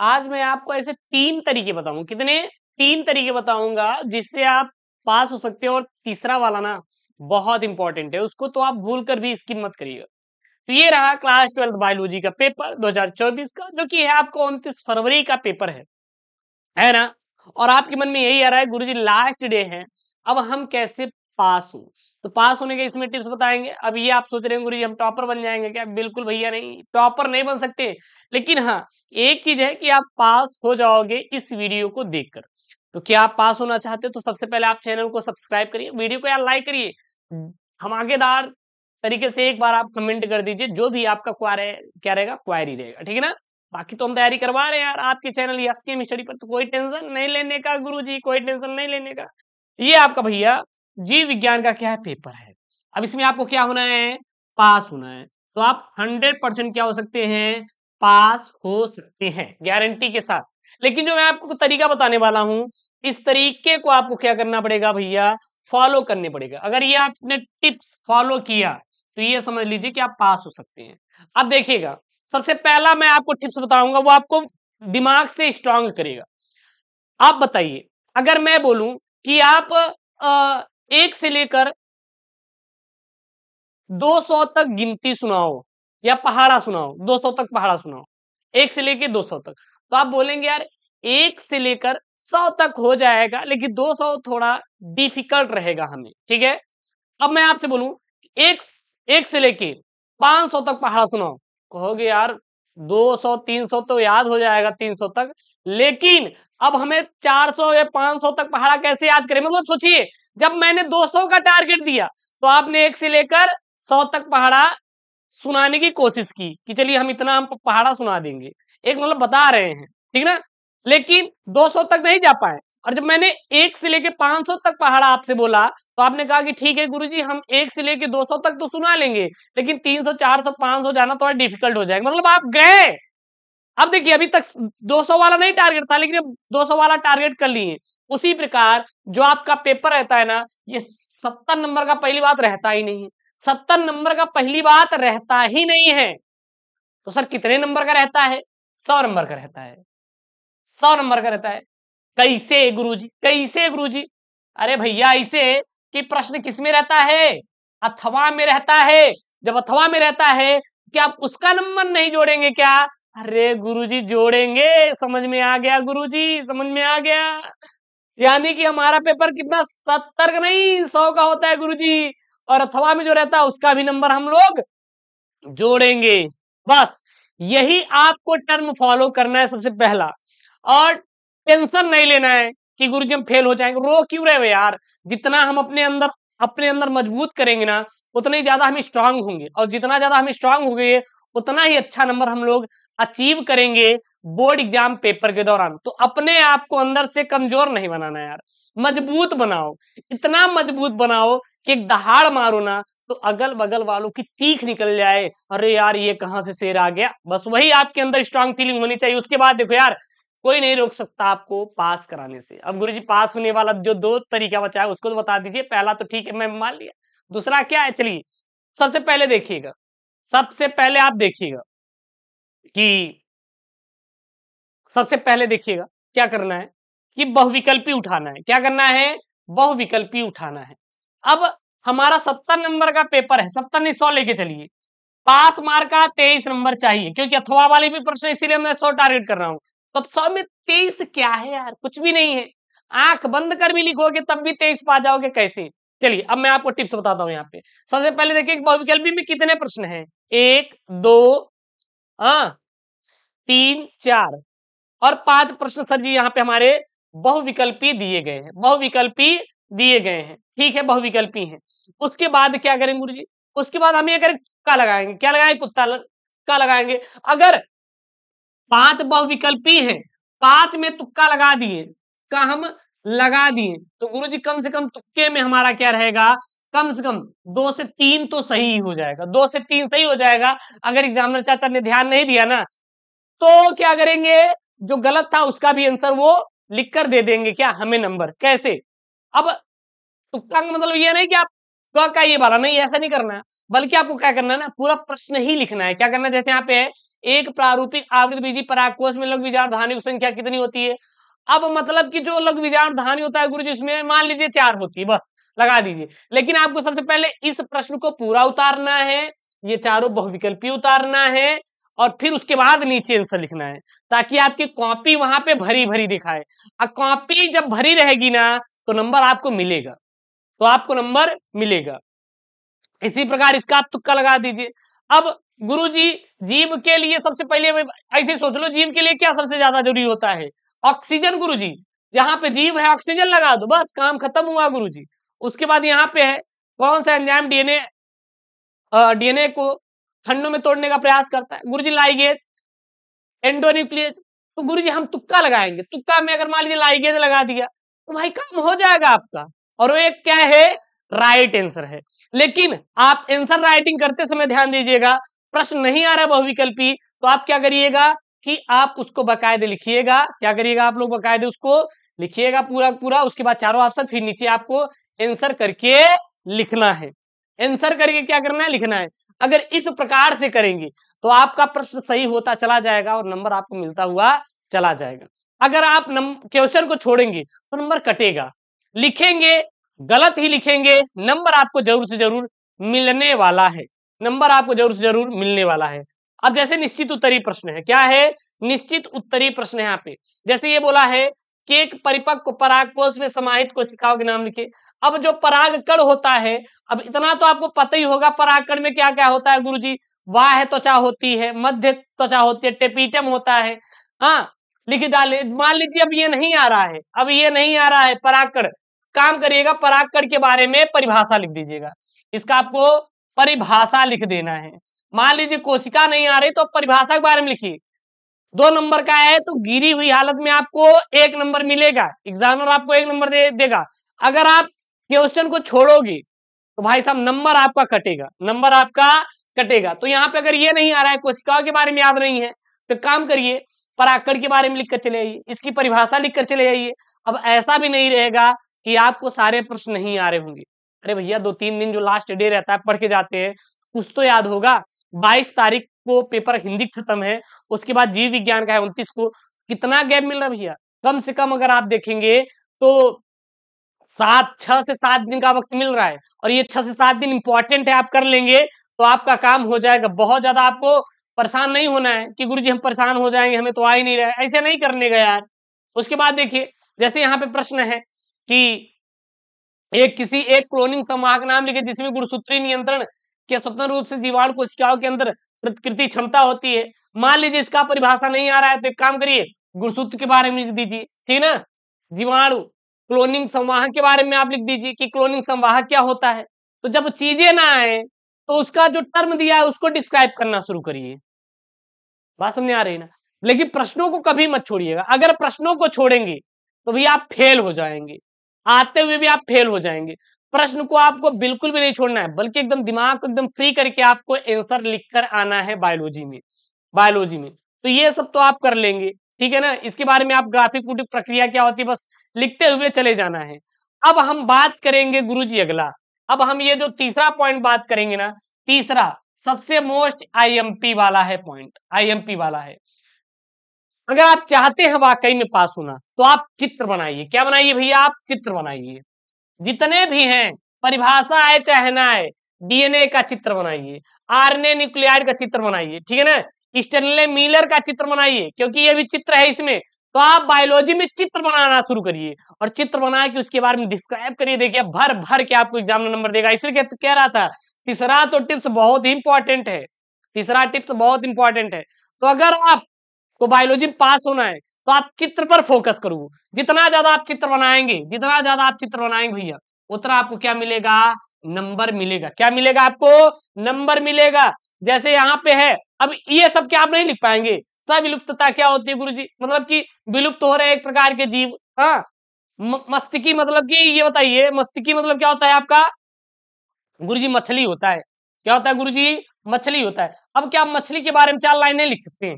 आज मैं आपको ऐसे तीन तरीके बताऊं कितने तीन तरीके बताऊंगा जिससे आप पास हो सकते हो और तीसरा वाला ना बहुत इंपॉर्टेंट है उसको तो आप भूल कर भी इसकी मत करिएगा तो ये रहा क्लास ट्वेल्थ बायोलॉजी का पेपर 2024 का जो कि है आपको उनतीस फरवरी का पेपर है है ना और आपके मन में यही आ रहा है गुरुजी लास्ट डे है अब हम कैसे पास हूं तो पास होने के इसमें टिप्स बताएंगे अब ये आप सोच रहे हैं गुरु जी हम टॉपर बन जाएंगे क्या बिल्कुल भैया नहीं टॉपर नहीं बन सकते लेकिन हाँ एक चीज है कि आप पास हो जाओगे इस वीडियो को देखकर तो क्या आप पास होना चाहते हो तो सबसे पहले आप चैनल को सब्सक्राइब करिए वीडियो को यार लाइक करिए हम आगेदार तरीके से एक बार आप कमेंट कर दीजिए जो भी आपका क्वारे क्या रहेगा क्वायरी रहेगा ठीक है ना बाकी तो हम तैयारी करवा रहे हैं यार आपके चैनल यस के स्टडी पर तो कोई टेंशन नहीं लेने का गुरु जी कोई टेंशन नहीं लेने का ये आपका भैया जीव विज्ञान का क्या है पेपर है अब इसमें आपको क्या होना है पास होना है तो आप हंड्रेड परसेंट क्या हो सकते हैं पास हो सकते हैं गारंटी के साथ लेकिन जो मैं आपको तरीका बताने वाला हूं इस तरीके को आपको क्या करना पड़ेगा भैया फॉलो करने पड़ेगा अगर ये आपने टिप्स फॉलो किया तो ये समझ लीजिए कि आप पास हो सकते हैं अब देखिएगा सबसे पहला मैं आपको टिप्स बताऊंगा वो आपको दिमाग से स्ट्रांग करेगा आप बताइए अगर मैं बोलूं कि आप एक से लेकर 200 तक गिनती सुनाओ या पहाड़ा सुनाओ 200 तक पहाड़ा सुनाओ एक से लेकर 200 तक तो आप बोलेंगे यार एक से लेकर 100 तक हो जाएगा लेकिन 200 थोड़ा डिफिकल्ट रहेगा हमें ठीक है अब मैं आपसे बोलूं एक एक से लेके 500 तक पहाड़ा सुनाओ कहोगे यार 200 300 तो याद हो जाएगा 300 तक लेकिन अब हमें 400 या 500 तक पहाड़ा कैसे याद करें मतलब सोचिए जब मैंने 200 का टारगेट दिया तो आपने एक से लेकर 100 तक पहाड़ा सुनाने की कोशिश की कि चलिए हम इतना हम पहाड़ा सुना देंगे एक मतलब बता रहे हैं ठीक ना लेकिन 200 तक नहीं जा पाए और जब मैंने एक से लेके 500 तक पहाड़ा आपसे बोला तो आपने कहा कि ठीक है गुरुजी हम एक से लेके 200 तक तो सुना लेंगे लेकिन 300, 400, 500 जाना थोड़ा डिफिकल्ट हो जाएगा मतलब आप गए अब देखिए अभी तक 200 वाला नहीं टारगेट था लेकिन अब 200 वाला टारगेट कर लिए उसी प्रकार जो आपका पेपर रहता है ना ये सत्तर नंबर का पहली बात रहता ही नहीं है सत्तर नंबर का पहली बात रहता ही नहीं है तो सर कितने नंबर का रहता है सौ नंबर का रहता है सौ नंबर का रहता है कैसे गुरुजी कैसे गुरुजी अरे भैया ऐसे कि प्रश्न किस में रहता है अथवा में रहता है जब अथवा में रहता है क्या आप उसका नंबर नहीं जोड़ेंगे क्या अरे गुरुजी जोड़ेंगे समझ में आ गया गुरुजी समझ में आ गया यानी कि हमारा पेपर कितना सत्तर का नहीं सौ का होता है गुरुजी और अथवा में जो रहता है उसका भी नंबर हम लोग जोड़ेंगे बस यही आपको टर्म फॉलो करना है सबसे पहला और टेंशन नहीं लेना है कि गुरु जी हम फेल हो जाएंगे रो क्यों रहे हो यार जितना हम अपने अंदर अपने अंदर मजबूत करेंगे ना उतना ही ज्यादा हम स्ट्रांग होंगे और जितना ज्यादा हम स्ट्रांग होंगे उतना ही अच्छा नंबर हम लोग अचीव करेंगे बोर्ड एग्जाम पेपर के दौरान तो अपने आप को अंदर से कमजोर नहीं बनाना यार मजबूत बनाओ इतना मजबूत बनाओ कि एक दहाड़ मारो ना तो अगल बगल वालों की तीख निकल जाए अरे यार ये कहां से शेर आ गया बस वही आपके अंदर स्ट्रांग फीलिंग होनी चाहिए उसके बाद देखो यार कोई नहीं रोक सकता आपको पास कराने से अब गुरु जी पास होने वाला जो दो तरीका बचा है उसको तो बता दीजिए पहला तो ठीक है मैं मान लिया दूसरा क्या है चलिए सबसे पहले देखिएगा सबसे पहले आप देखिएगा कि सबसे पहले देखिएगा क्या करना है कि बहुविकल्पी उठाना है क्या करना है बहुविकल्पी उठाना है अब हमारा सत्तर नंबर का पेपर है सत्तर नहीं सौ लेके चलिए पास मार्क का तेईस नंबर चाहिए क्योंकि अथवा वाले भी प्रश्न इसीलिए मैं सौ टारगेट कर रहा हूँ तो अब सौ में तेईस क्या है यार कुछ भी नहीं है आंख बंद कर भी लिखोगे तब भी तेईस पा जाओगे कैसे चलिए अब मैं आपको टिप्स बताता हूं यहाँ पे सबसे पहले देखिए बहुविकल्पी में कितने प्रश्न हैं एक दो आ, तीन चार और पांच प्रश्न सर जी यहाँ पे हमारे बहुविकल्पी दिए गए हैं बहुविकल्पी दिए गए हैं ठीक है बहुविकल्पी हैं उसके बाद क्या करेंगे गुरु जी उसके बाद हम ये करें का लगाएंगे क्या लगाएंगे कुत्ता लग, का लगाएंगे अगर पांच बहुविकल्पी है पांच में तुक्का लगा दिए का हम लगा दिए तो गुरु जी कम से कम तुक्के में हमारा क्या रहेगा कम से कम दो से तीन तो सही हो जाएगा दो से तीन सही हो जाएगा अगर एग्जामिनर चाचा ने ध्यान नहीं दिया ना तो क्या करेंगे जो गलत था उसका भी आंसर वो लिख कर दे देंगे क्या हमें नंबर कैसे अब तुक्का का मतलब ये नहीं कि आप तो आपका ये भरा नहीं ऐसा नहीं करना बल्कि आपको क्या करना है ना पूरा प्रश्न ही लिखना है क्या करना जैसे यहाँ पे है एक प्रारूपिक आवृत बीजी पराकोष में लघु विचारधानी की संख्या कितनी होती है अब मतलब कि जो लघु विचारधानी होता है गुरु जी उसमें मान लीजिए चार होती है बस लगा दीजिए लेकिन आपको सबसे पहले इस प्रश्न को पूरा उतारना है ये चारों बहुविकल्पी उतारना है और फिर उसके बाद नीचे आंसर लिखना है ताकि आपकी कॉपी वहां पे भरी भरी दिखाए और कॉपी जब भरी रहेगी ना तो नंबर आपको मिलेगा तो आपको नंबर मिलेगा इसी प्रकार इसका आप तुक्का लगा दीजिए अब गुरु जी जीव के लिए सबसे पहले ऐसे सोच लो जीव के लिए क्या सबसे ज्यादा जरूरी होता है ऑक्सीजन गुरु जी जहां पे जीव है ऑक्सीजन लगा दो बस काम खत्म हुआ गुरु जी उसके बाद यहाँ पे है कौन सा एंजाइम डीएनए डीएनए को खंडों में तोड़ने का प्रयास करता है गुरु जी लाइगेज एंडोन्यूक्लियज तो गुरु जी हम तुक्का लगाएंगे तुक्का में अगर मान लीजिए लाइगेज लगा दिया तो भाई काम हो जाएगा आपका और वो एक क्या है राइट आंसर है लेकिन आप आंसर राइटिंग करते समय ध्यान दीजिएगा प्रश्न नहीं आ रहा बहुविकल्पी तो आप क्या करिएगा कि आप उसको बकायदे लिखिएगा क्या करिएगा आप लोग बकायदे उसको लिखिएगा पूरा पूरा उसके बाद चारों ऑप्शन फिर नीचे आपको आंसर करके लिखना है आंसर करके क्या करना है लिखना है अगर इस प्रकार से करेंगे तो आपका प्रश्न सही होता चला जाएगा और नंबर आपको मिलता हुआ चला जाएगा अगर आप क्वेश्चन को छोड़ेंगे तो नंबर कटेगा लिखेंगे गलत ही लिखेंगे नंबर आपको जरूर से जरूर मिलने वाला है नंबर आपको जरूर से जरूर मिलने वाला है अब जैसे निश्चित उत्तरी प्रश्न है क्या है निश्चित उत्तरी प्रश्न है यहाँ पे जैसे ये बोला है कि एक परिपक्व पराग कोष में समाहित कोशिकाओं के नाम लिखे अब जो परागकण होता है अब इतना तो आपको पता ही होगा परागकण में क्या क्या होता है गुरुजी वाह त्वचा होती है मध्य त्वचा होती है टेपिटम होता है हाँ लिख डाले मान लीजिए अब ये नहीं आ रहा है अब ये नहीं आ रहा है पराकड़ काम करिएगा पराकड़ के बारे में परिभाषा लिख दीजिएगा इसका आपको परिभाषा लिख देना है मान लीजिए कोशिका नहीं आ रही तो परिभाषा के बारे में लिखिए दो नंबर का है तो गिरी हुई हालत में आपको एक नंबर मिलेगा एग्जामिनर आपको एक नंबर दे देगा अगर आप क्वेश्चन को छोड़ोगे तो भाई साहब नंबर आपका कटेगा नंबर आपका कटेगा तो यहाँ पे अगर ये नहीं आ रहा है कोशिकाओं के बारे में याद नहीं है तो काम करिए पराकड़ के बारे में लिख कर चले आइए इसकी परिभाषा लिख कर चले आइए अब ऐसा भी नहीं रहेगा कि आपको सारे प्रश्न नहीं आ रहे होंगे अरे भैया दो तीन दिन जो लास्ट डे रहता है पढ़ के जाते हैं कुछ तो याद होगा बाईस तारीख को पेपर हिंदी खत्म है उसके बाद जीव विज्ञान का है उन्तीस को कितना गैप मिल रहा भैया कम से कम अगर आप देखेंगे तो सात छह से सात दिन का वक्त मिल रहा है और ये छह से सात दिन इंपॉर्टेंट है आप कर लेंगे तो आपका काम हो जाएगा बहुत ज्यादा आपको परेशान नहीं होना है कि गुरु जी हम परेशान हो जाएंगे हमें तो आ ही नहीं रहा है ऐसे नहीं करने का यार उसके बाद देखिए जैसे यहाँ पे प्रश्न है कि एक किसी एक क्लोनिंग का नाम लिखे जिसमें गुणसूत्री नियंत्रण के स्वतंत्र रूप से जीवाणु कोशिकाओं के अंदर प्रतिकृति क्षमता होती है मान लीजिए इसका परिभाषा नहीं आ रहा है तो एक काम करिए गुणसूत्र के बारे में लिख दीजिए ठीक ना जीवाणु क्लोनिंग संवाहक के बारे में आप लिख दीजिए कि क्लोनिंग संवाहक क्या होता है तो जब चीजें ना आए तो उसका जो टर्म दिया है उसको डिस्क्राइब करना शुरू करिए बात समझ आ रही ना लेकिन प्रश्नों को कभी मत छोड़िएगा अगर प्रश्नों को छोड़ेंगे तो भी आप फेल हो जाएंगे आते हुए भी आप फेल हो जाएंगे प्रश्न को आपको बिल्कुल भी नहीं छोड़ना है बल्कि एकदम दिमाग को एकदम फ्री करके आपको आंसर लिखकर आना है बायोलॉजी में बायोलॉजी में तो ये सब तो आप कर लेंगे ठीक है ना इसके बारे में आप ग्राफिक प्रक्रिया क्या होती है बस लिखते हुए चले जाना है अब हम बात करेंगे गुरु जी अगला अब हम ये जो तीसरा पॉइंट बात करेंगे ना तीसरा सबसे मोस्ट आईएमपी वाला है पॉइंट आईएमपी वाला है अगर आप चाहते हैं वाकई में पास होना तो आप चित्र बनाइए क्या बनाइए भैया आप चित्र बनाइए जितने भी हैं परिभाषा है चाहे ना है डीएनए का चित्र बनाइए आरएनए न्यूक्लियाइड का चित्र बनाइए ठीक है ना स्टेनले मिलर का चित्र बनाइए क्योंकि ये भी चित्र है इसमें तो आप बायोलॉजी में चित्र बनाना शुरू करिए और चित्र बना के उसके बारे में डिस्क्राइब करिए देखिए भर भर के आपको एग्जाम नंबर देगा इसलिए कह रहा था तीसरा तो टिप्स बहुत ही इंपॉर्टेंट है तीसरा टिप्स बहुत इंपॉर्टेंट है तो अगर आप को तो बायोलॉजी पास होना है तो आप चित्र पर फोकस करो जितना ज्यादा आप चित्र बनाएंगे जितना ज्यादा आप चित्र बनाएंगे भैया उतना आपको क्या मिलेगा नंबर मिलेगा क्या मिलेगा आपको नंबर मिलेगा जैसे यहाँ पे है अब ये सब क्या आप नहीं लिख पाएंगे सब विलुप्तता क्या होती है गुरु जी मतलब कि विलुप्त हो रहे एक प्रकार के जीव हाँ मस्तिकी मतलब कि ये बताइए मस्तिकी मतलब क्या होता है आपका गुरु जी मछली होता है क्या होता है गुरु जी मछली होता है अब क्या आप मछली के बारे में चार लाइन नहीं लिख सकते हैं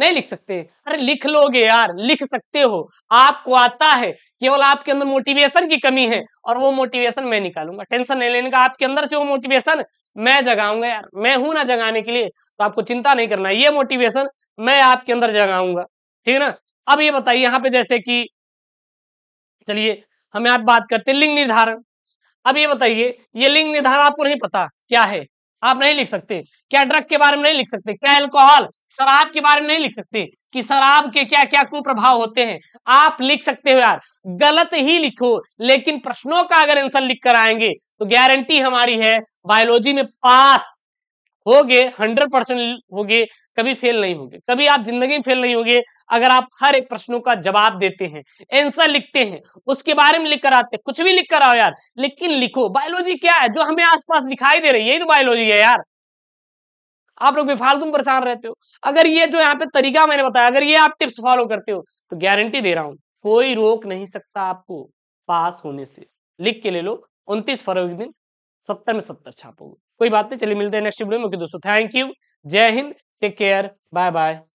नहीं लिख सकते अरे लिख लोगे यार लिख सकते हो आपको आता है केवल आपके अंदर मोटिवेशन की कमी है और वो मोटिवेशन मैं निकालूंगा टेंशन नहीं लेने का आपके अंदर से वो मोटिवेशन मैं जगाऊंगा यार मैं हूं ना जगाने के लिए तो आपको चिंता नहीं करना ये मोटिवेशन मैं आपके अंदर जगाऊंगा ठीक है ना अब ये बताइए यहाँ पे जैसे कि चलिए हम यहाँ बात करते हैं लिंग निर्धारण अब ये बताइए ये लिंग निर्धारण आपको नहीं पता क्या है आप नहीं लिख सकते क्या ड्रग के बारे में नहीं लिख सकते क्या एल्कोहल शराब के बारे में नहीं लिख सकते कि शराब के क्या क्या कुप्रभाव होते हैं आप लिख सकते हो यार गलत ही लिखो लेकिन प्रश्नों का अगर आंसर लिख कर आएंगे तो गारंटी हमारी है बायोलॉजी में पास हो गए हंड्रेड परसेंट हो गए कभी फेल नहीं होगे कभी आप जिंदगी में फेल नहीं होगे अगर आप हर एक प्रश्नों का जवाब देते हैं आंसर लिखते हैं उसके बारे में लिख कर आते हैं कुछ भी लिख कर आओ यार लेकिन लिखो बायोलॉजी क्या है जो हमें आसपास दिखाई दे रही है यही तो बायोलॉजी है यार आप लोग बेफालतू में परेशान रहते हो अगर ये जो यहाँ पे तरीका मैंने बताया अगर ये आप टिप्स फॉलो करते हो तो गारंटी दे रहा हूं कोई रोक नहीं सकता आपको पास होने से लिख के ले लो उनतीस फरवरी दिन सत्तर में सत्तर छापोगे कोई बात नहीं चलिए मिलते हैं नेक्स्ट वीडियो में ओके दोस्तों थैंक यू जय हिंद टेक केयर बाय बाय